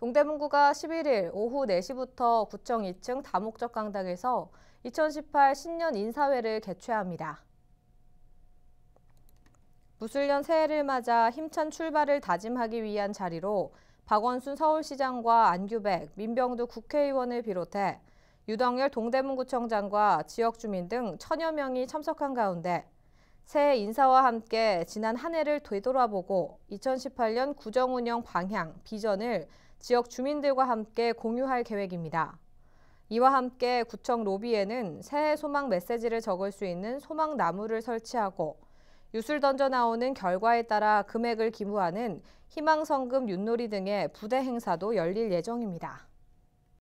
동대문구가 11일 오후 4시부터 구청 2층 다목적 강당에서 2018 신년 인사회를 개최합니다. 무술년 새해를 맞아 힘찬 출발을 다짐하기 위한 자리로 박원순 서울시장과 안규백, 민병두 국회의원을 비롯해 유덕열 동대문구청장과 지역 주민 등 천여 명이 참석한 가운데 새해 인사와 함께 지난 한 해를 되돌아보고 2018년 구정 운영 방향, 비전을 지역 주민들과 함께 공유할 계획입니다. 이와 함께 구청 로비에는 새해 소망 메시지를 적을 수 있는 소망 나무를 설치하고 유술 던져 나오는 결과에 따라 금액을 기부하는 희망 성금 윷놀이 등의 부대 행사도 열릴 예정입니다.